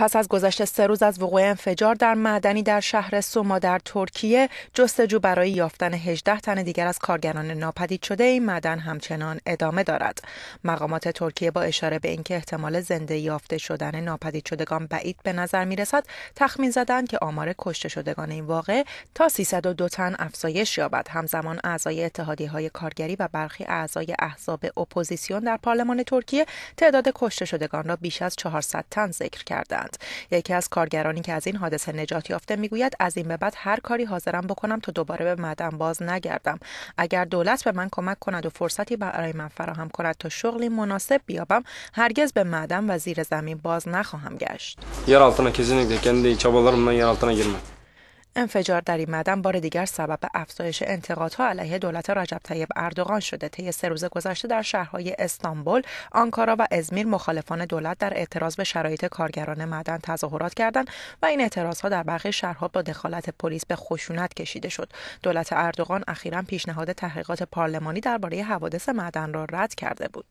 پس از گذشت سه روز از وقوع انفجار در معدنی در شهر سوما در ترکیه جستجو برای یافتن 18 تن دیگر از کارگران ناپدید شده این معدن همچنان ادامه دارد مقامات ترکیه با اشاره به اینکه احتمال زنده یافته شدن ناپدید شدگان بعید به نظر می رسد تخمین زدند که آمار کشته شدگان این واقع تا 302 تن افزایش یابد همزمان اعضای اتحادیه های کارگری و برخی اعضای احزاب اپوزیسیون در پارلمان ترکیه تعداد کشته شدگان را بیش از 400 تن ذکر کردند یکی از کارگرانی که از این حادثه نجات یافته میگوید از این به بعد هر کاری حاضرم بکنم تا دوباره به معدن باز نگردم اگر دولت به من کمک کند و فرصتی برای من فراهم کند تا شغلی مناسب بیابم هرگز به معدن و زیر زمین باز نخواهم گشت که altına kesinlikle kendi çabalarımla yer altına girmem. انفجار در این معدن بار دیگر سبب افزایش انتقادها علیه دولت رجب طیب اردوغان شده طی سه روز گذشته در شهرهای استانبول آنکارا و ازمیر مخالفان دولت در اعتراض به شرایط کارگران معدن تظاهرات کردند و این اعتراضها در برخی شهرها با دخالت پلیس به خشونت کشیده شد دولت اردوغان اخیرا پیشنهاد تحقیقات پارلمانی درباره حوادث معدن را رد کرده بود